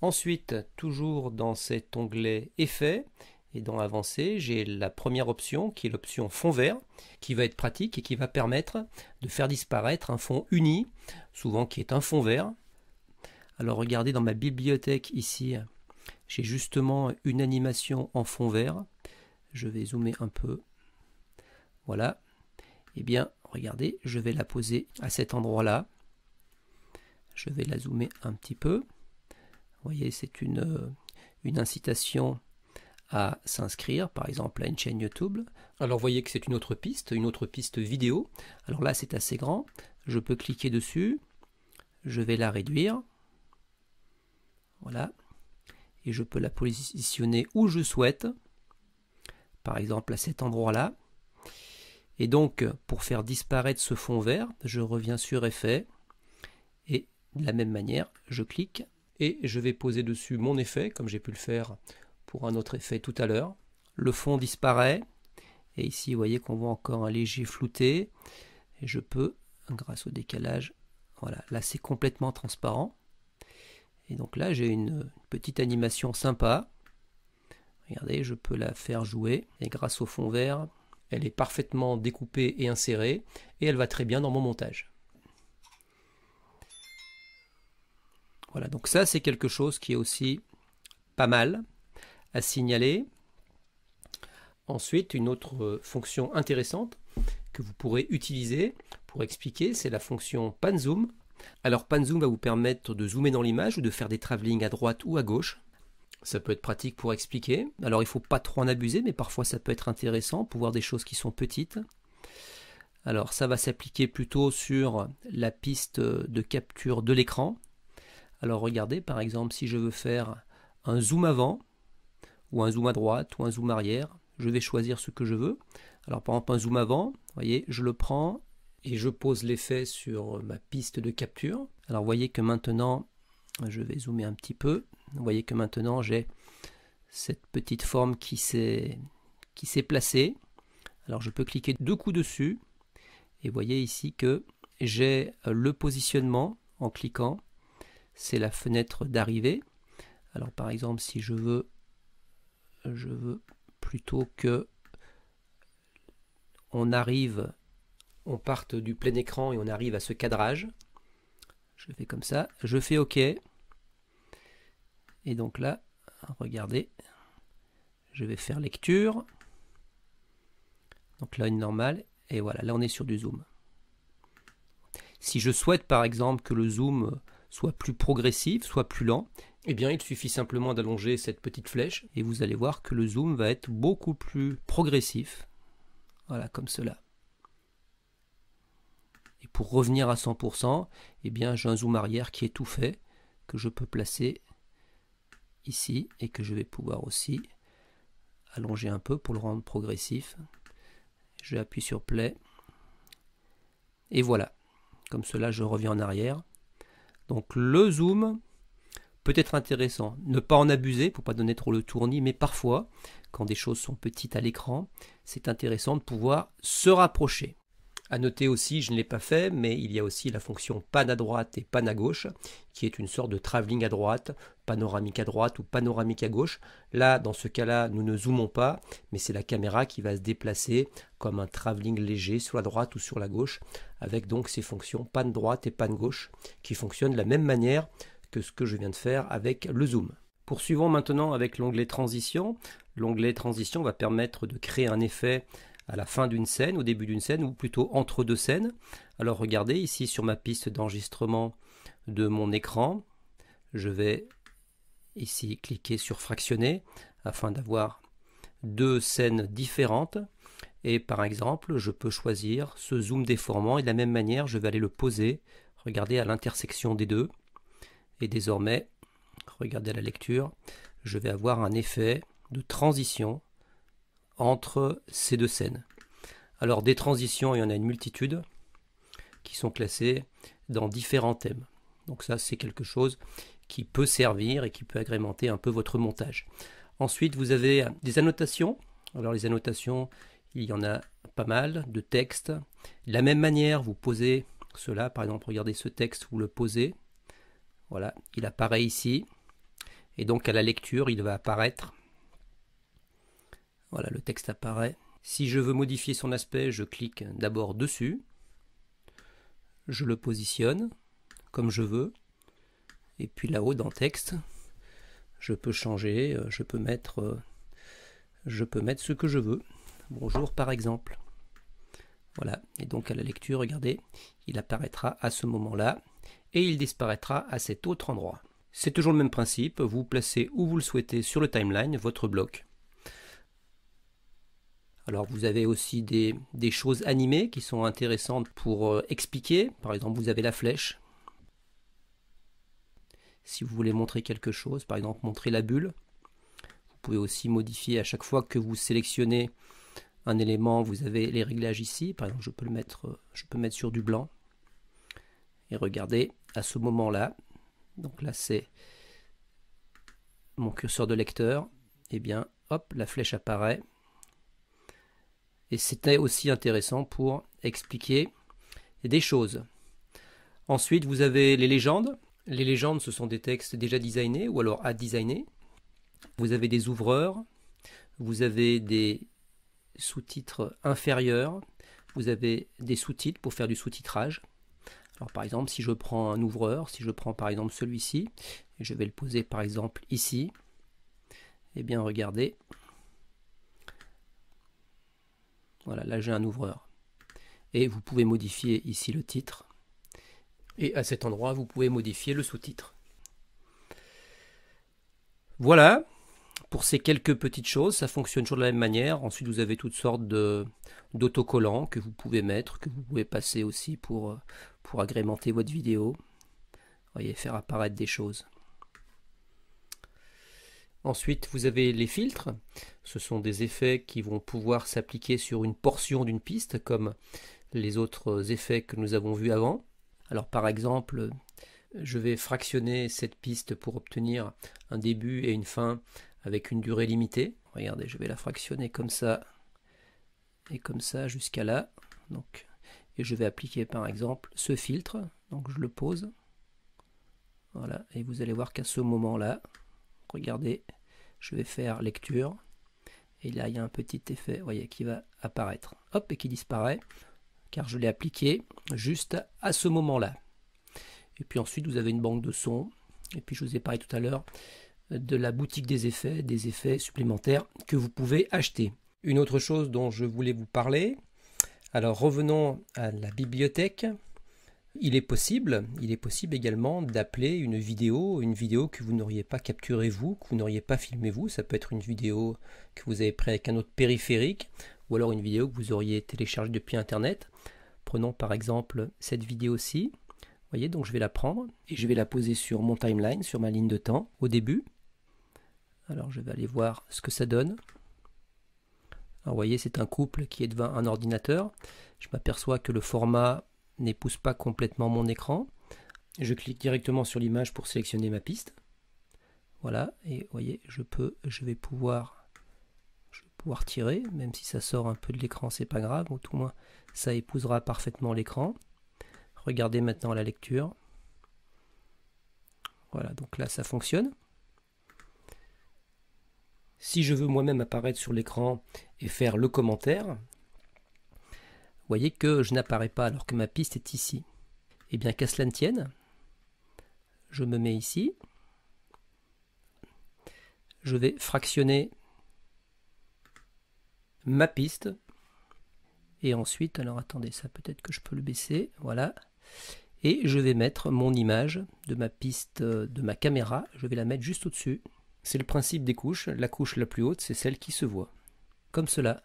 Ensuite, toujours dans cet onglet Effets et dans Avancer, j'ai la première option qui est l'option fond vert, qui va être pratique et qui va permettre de faire disparaître un fond uni, souvent qui est un fond vert. Alors regardez dans ma bibliothèque ici, j'ai justement une animation en fond vert. Je vais zoomer un peu. Voilà, eh bien, regardez, je vais la poser à cet endroit-là. Je vais la zoomer un petit peu. Vous voyez, c'est une, euh, une incitation à s'inscrire, par exemple, à une chaîne YouTube. Alors, vous voyez que c'est une autre piste, une autre piste vidéo. Alors là, c'est assez grand. Je peux cliquer dessus. Je vais la réduire. Voilà. Et je peux la positionner où je souhaite. Par exemple, à cet endroit-là. Et donc, pour faire disparaître ce fond vert, je reviens sur Effet. Et de la même manière, je clique et je vais poser dessus mon effet, comme j'ai pu le faire pour un autre effet tout à l'heure. Le fond disparaît. Et ici, vous voyez qu'on voit encore un léger flouté. Et je peux, grâce au décalage, voilà, là c'est complètement transparent. Et donc là, j'ai une petite animation sympa. Regardez, je peux la faire jouer. Et grâce au fond vert, elle est parfaitement découpée et insérée et elle va très bien dans mon montage. Voilà, donc ça c'est quelque chose qui est aussi pas mal à signaler. Ensuite, une autre fonction intéressante que vous pourrez utiliser pour expliquer, c'est la fonction pan zoom. Alors pan zoom va vous permettre de zoomer dans l'image ou de faire des travelling à droite ou à gauche. Ça peut être pratique pour expliquer. Alors il ne faut pas trop en abuser, mais parfois ça peut être intéressant pour voir des choses qui sont petites. Alors ça va s'appliquer plutôt sur la piste de capture de l'écran. Alors regardez par exemple si je veux faire un zoom avant, ou un zoom à droite, ou un zoom arrière, je vais choisir ce que je veux. Alors par exemple un zoom avant, voyez, je le prends et je pose l'effet sur ma piste de capture. Alors vous voyez que maintenant je vais zoomer un petit peu. Vous voyez que maintenant j'ai cette petite forme qui s'est placée. Alors je peux cliquer deux coups dessus et voyez ici que j'ai le positionnement en cliquant. C'est la fenêtre d'arrivée. Alors par exemple si je veux, je veux plutôt que on arrive, on parte du plein écran et on arrive à ce cadrage. Je fais comme ça, je fais OK. Et donc là, regardez, je vais faire lecture. Donc là, une normale. Et voilà, là, on est sur du zoom. Si je souhaite, par exemple, que le zoom soit plus progressif, soit plus lent, eh bien, il suffit simplement d'allonger cette petite flèche et vous allez voir que le zoom va être beaucoup plus progressif. Voilà, comme cela. Et pour revenir à 100%, eh bien, j'ai un zoom arrière qui est tout fait, que je peux placer ici et que je vais pouvoir aussi allonger un peu pour le rendre progressif. Je appuie sur Play. Et voilà. Comme cela, je reviens en arrière. Donc le zoom peut être intéressant. Ne pas en abuser pour pas donner trop le tournis, mais parfois, quand des choses sont petites à l'écran, c'est intéressant de pouvoir se rapprocher. À noter aussi, je ne l'ai pas fait, mais il y a aussi la fonction panne à droite et panne à gauche, qui est une sorte de travelling à droite, panoramique à droite ou panoramique à gauche. Là, dans ce cas-là, nous ne zoomons pas, mais c'est la caméra qui va se déplacer comme un travelling léger sur la droite ou sur la gauche, avec donc ces fonctions panne droite et panne gauche, qui fonctionnent de la même manière que ce que je viens de faire avec le zoom. Poursuivons maintenant avec l'onglet transition. L'onglet transition va permettre de créer un effet à la fin d'une scène, au début d'une scène, ou plutôt entre deux scènes. Alors regardez ici sur ma piste d'enregistrement de mon écran, je vais ici cliquer sur fractionner afin d'avoir deux scènes différentes. Et par exemple, je peux choisir ce zoom déformant et de la même manière, je vais aller le poser, regardez à l'intersection des deux. Et désormais, regardez à la lecture, je vais avoir un effet de transition entre ces deux scènes. Alors des transitions, il y en a une multitude qui sont classées dans différents thèmes. Donc ça, c'est quelque chose qui peut servir et qui peut agrémenter un peu votre montage. Ensuite, vous avez des annotations. Alors les annotations, il y en a pas mal de textes. De la même manière, vous posez cela, par exemple, regardez ce texte, vous le posez. Voilà, il apparaît ici. Et donc à la lecture, il va apparaître voilà, le texte apparaît. Si je veux modifier son aspect, je clique d'abord dessus. Je le positionne comme je veux. Et puis là-haut, dans texte, je peux changer, euh, je peux mettre, euh, je peux mettre ce que je veux. Bonjour par exemple. Voilà, et donc à la lecture, regardez, il apparaîtra à ce moment-là et il disparaîtra à cet autre endroit. C'est toujours le même principe, vous placez où vous le souhaitez sur le timeline votre bloc. Alors vous avez aussi des, choses animées qui sont intéressantes pour euh, expliquer. Par exemple, vous avez la flèche. Si vous voulez montrer quelque chose, par exemple montrer la bulle, vous pouvez aussi modifier à chaque fois que vous sélectionnez un élément, vous avez les réglages ici. Par exemple, je peux le mettre, euh, sur du blanc. Et regardez, à ce moment-là, donc là c'est mon curseur de lecteur, et eh bien hop, la flèche apparaît et c'était aussi intéressant pour expliquer des choses. Ensuite, vous avez les légendes. Les légendes, ce sont des textes déjà designés ou alors à designer. Vous avez des ouvreurs, vous avez des sous-titres inférieurs, vous avez des sous-titres pour faire du sous-titrage. Alors par exemple, si je prends un ouvreur, si je prends par exemple celui-ci, et je vais le poser par exemple ici, et eh bien regardez, Voilà, là j'ai un ouvreur. Et vous pouvez modifier ici le titre. Et à cet endroit, vous pouvez modifier le sous-titre. Voilà, pour ces quelques petites choses, ça fonctionne toujours de la même manière. Ensuite, vous avez toutes sortes d'autocollants que vous pouvez mettre, que vous pouvez passer aussi pour, pour agrémenter votre vidéo. Vous voyez, faire apparaître des choses. Ensuite, vous avez les filtres. Ce sont des effets qui vont pouvoir s'appliquer sur une portion d'une piste, comme les autres effets que nous avons vus avant. Alors par exemple, je vais fractionner cette piste pour obtenir un début et une fin avec une durée limitée. Regardez, je vais la fractionner comme ça et comme ça jusqu'à là. Donc, et je vais appliquer par exemple ce filtre. Donc je le pose. Voilà, et vous allez voir qu'à ce moment-là, regardez, je vais faire lecture. Et là, il y a un petit effet voyez, qui va apparaître. Hop, et qui disparaît, car je l'ai appliqué juste à ce moment-là. Et puis ensuite, vous avez une banque de sons. Et puis, je vous ai parlé tout à l'heure de la boutique des effets, des effets supplémentaires que vous pouvez acheter. Une autre chose dont je voulais vous parler, alors revenons à la bibliothèque. Il est possible, il est possible également d'appeler une vidéo, une vidéo que vous n'auriez pas capturée vous, que vous n'auriez pas filmée vous. Ça peut être une vidéo que vous avez prise avec un autre périphérique, ou alors une vidéo que vous auriez téléchargée depuis Internet. Prenons par exemple cette vidéo-ci. Vous voyez, donc je vais la prendre et je vais la poser sur mon timeline, sur ma ligne de temps, au début. Alors je vais aller voir ce que ça donne. Alors vous voyez, c'est un couple qui est devant un ordinateur. Je m'aperçois que le format n'épouse pas complètement mon écran. Je clique directement sur l'image pour sélectionner ma piste. Voilà, et vous voyez, je peux, je vais pouvoir, je pouvoir tirer, même si ça sort un peu de l'écran, c'est pas grave, ou tout au moins ça épousera parfaitement l'écran. Regardez maintenant la lecture. Voilà, donc là ça fonctionne. Si je veux moi-même apparaître sur l'écran et faire le commentaire, voyez que je n'apparais pas alors que ma piste est ici. Eh bien, qu'à cela ne tienne, je me mets ici. Je vais fractionner ma piste. Et ensuite, alors attendez, ça peut-être que je peux le baisser. Voilà. Et je vais mettre mon image de ma piste euh, de ma caméra. Je vais la mettre juste au-dessus. C'est le principe des couches. La couche la plus haute, c'est celle qui se voit. Comme cela.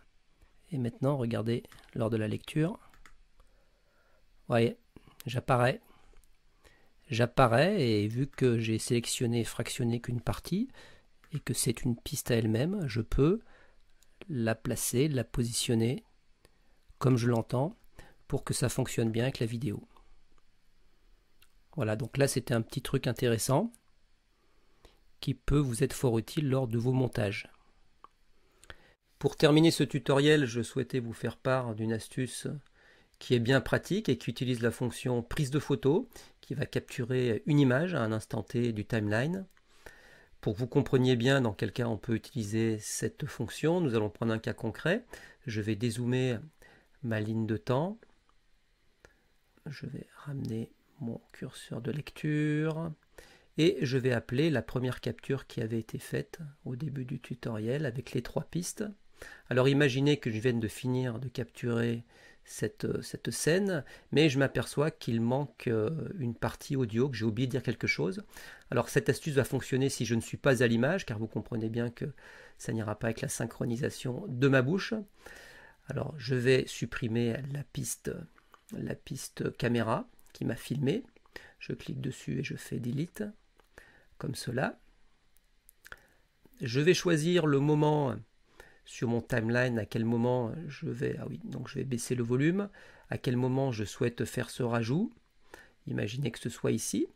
Et maintenant, regardez, lors de la lecture, vous voyez, j'apparais. J'apparais et vu que j'ai sélectionné fractionné qu'une partie et que c'est une piste à elle-même, je peux la placer, la positionner comme je l'entends pour que ça fonctionne bien avec la vidéo. Voilà, donc là c'était un petit truc intéressant qui peut vous être fort utile lors de vos montages. Pour terminer ce tutoriel, je souhaitais vous faire part d'une astuce qui est bien pratique et qui utilise la fonction prise de photo qui va capturer une image à un instant T du timeline. Pour que vous compreniez bien dans quel cas on peut utiliser cette fonction, nous allons prendre un cas concret. Je vais dézoomer ma ligne de temps. Je vais ramener mon curseur de lecture et je vais appeler la première capture qui avait été faite au début du tutoriel avec les trois pistes. Alors imaginez que je vienne de finir de capturer cette, euh, cette scène, mais je m'aperçois qu'il manque euh, une partie audio, que j'ai oublié de dire quelque chose. Alors cette astuce va fonctionner si je ne suis pas à l'image, car vous comprenez bien que ça n'ira pas avec la synchronisation de ma bouche. Alors je vais supprimer la piste, la piste caméra qui m'a filmé. Je clique dessus et je fais delete, comme cela. Je vais choisir le moment sur mon timeline à quel moment je vais ah oui, donc je vais baisser le volume, à quel moment je souhaite faire ce rajout. Imaginez que ce soit ici.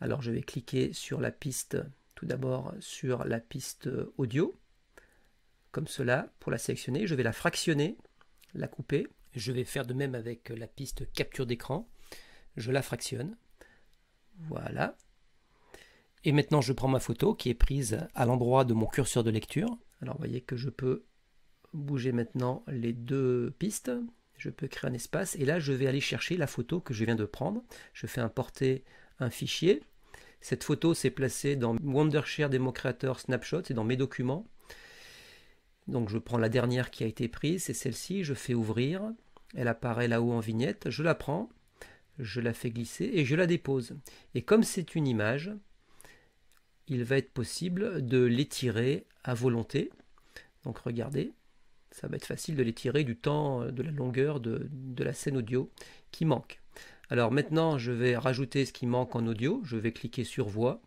Alors je vais cliquer sur la piste tout d'abord sur la piste euh, audio comme cela pour la sélectionner, je vais la fractionner, la couper. Je vais faire de même avec euh, la piste capture d'écran. Je la fractionne. Voilà. Et maintenant, je prends ma photo qui est prise à l'endroit de mon curseur de lecture. Alors vous voyez que je peux bouger maintenant les deux pistes. Je peux créer un espace et là je vais aller chercher la photo que je viens de prendre. Je fais importer un fichier. Cette photo s'est placée dans Wondershare Demo Creator Snapshot, et dans mes documents. Donc je prends la dernière qui a été prise, c'est celle-ci, je fais ouvrir, elle apparaît là-haut en vignette, je la prends, je la fais glisser et je la dépose. Et comme c'est une image, il va être possible de l'étirer à volonté. Donc regardez, ça va être facile de l'étirer du temps, euh, de la longueur de, la scène audio qui manque. Alors maintenant, je vais rajouter ce qui manque en audio. Je vais cliquer sur voix.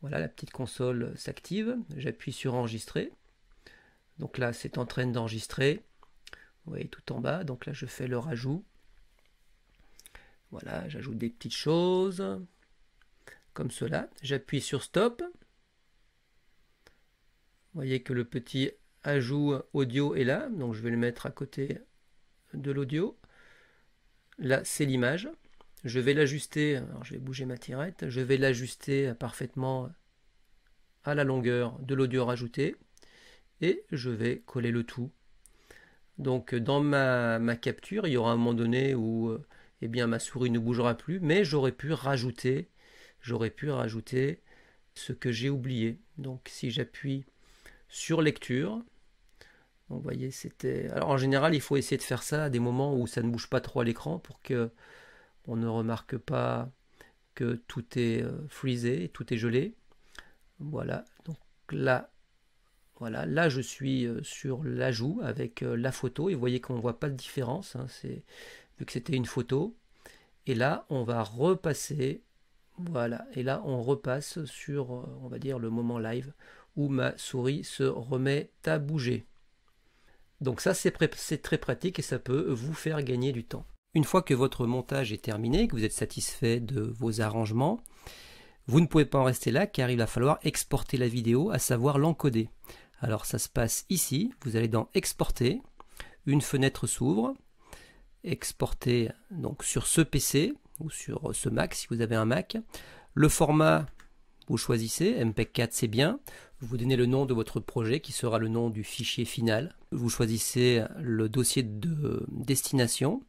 Voilà, la petite console s'active. J'appuie sur enregistrer. Donc là, c'est en train d'enregistrer. Vous voyez tout en bas. Donc là, je fais le rajout. Voilà, j'ajoute des petites choses comme cela. J'appuie sur Stop. Vous voyez que le petit ajout audio est là, donc je vais le mettre à côté de l'audio. Là, c'est l'image. Je vais l'ajuster, alors je vais bouger ma tirette, je vais l'ajuster parfaitement à la longueur de l'audio rajouté et je vais coller le tout. Donc dans ma, capture, il y aura un moment donné où euh, eh bien, ma souris ne bougera plus, mais j'aurais pu rajouter j'aurais pu rajouter ce que j'ai oublié. Donc si j'appuie sur lecture, vous voyez, c'était. Alors en général, il faut essayer de faire ça à des moments où ça ne bouge pas trop à l'écran pour que on ne remarque pas que tout est euh, frisé tout est gelé. Voilà. Donc là, voilà, là je suis euh, sur l'ajout avec euh, la photo et vous voyez qu'on ne voit pas de différence. Hein. c'est vu que c'était une photo. Et là, on va repasser voilà, et là on repasse sur, euh, on va dire, le moment live où ma souris se remet à bouger. Donc ça c'est très pratique et ça peut vous faire gagner du temps. Une fois que votre montage est terminé, que vous êtes satisfait de vos arrangements, vous ne pouvez pas en rester là car il va falloir exporter la vidéo, à savoir l'encoder. Alors ça se passe ici, vous allez dans Exporter, une fenêtre s'ouvre, Exporter donc sur ce PC, ou sur ce Mac si vous avez un Mac. Le format, vous choisissez, MPEG-4 c'est bien. Vous donnez le nom de votre projet qui sera le nom du fichier final. Vous choisissez le dossier de destination.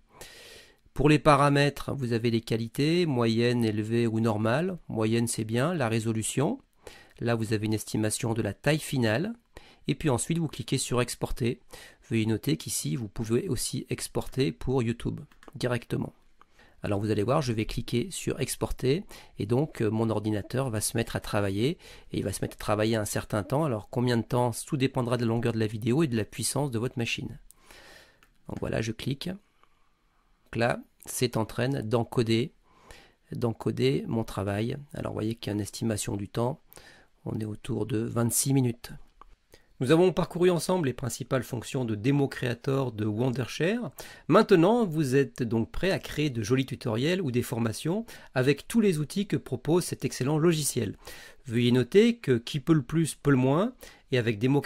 Pour les paramètres, vous avez les qualités, moyenne, élevée ou normale. Moyenne c'est bien, la résolution. Là, vous avez une estimation de la taille finale. Et puis ensuite, vous cliquez sur exporter. Veuillez noter qu'ici, vous pouvez aussi exporter pour YouTube directement. Alors vous allez voir, je vais cliquer sur exporter et donc euh, mon ordinateur va se mettre à travailler et il va se mettre à travailler un certain temps. Alors combien de temps Tout dépendra de la longueur de la vidéo et de la puissance de votre machine. Donc voilà, je clique. Donc là, c'est en train d'encoder d'encoder mon travail. Alors vous voyez qu'il y a une estimation du temps. On est autour de 26 minutes. Nous avons parcouru ensemble les principales fonctions de démo de Wondershare. Maintenant, vous êtes donc prêt à créer de jolis tutoriels ou des formations avec tous les outils que propose cet excellent logiciel. Veuillez noter que qui peut le plus peut le moins et avec démo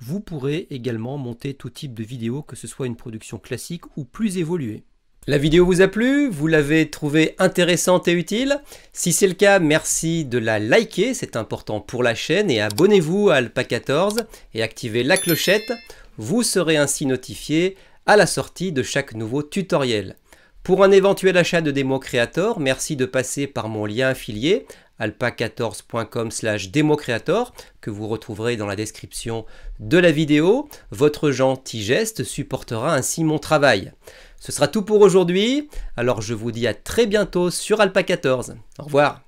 vous pourrez également monter tout type de vidéo que ce soit une production classique ou plus évoluée. La vidéo vous a plu, vous l'avez trouvée intéressante et utile. Si c'est le cas, merci de la liker, c'est important pour la chaîne, et abonnez-vous à Alpa 14 et activez la clochette. Vous serez ainsi notifié à la sortie de chaque nouveau tutoriel. Pour un éventuel achat de démo Creator, merci de passer par mon lien affilié alpa14.com slash creator que vous retrouverez dans la description de la vidéo. Votre gentil geste supportera ainsi mon travail. Ce sera tout pour aujourd'hui. Alors je vous dis à très bientôt sur Alpa 14. Au revoir.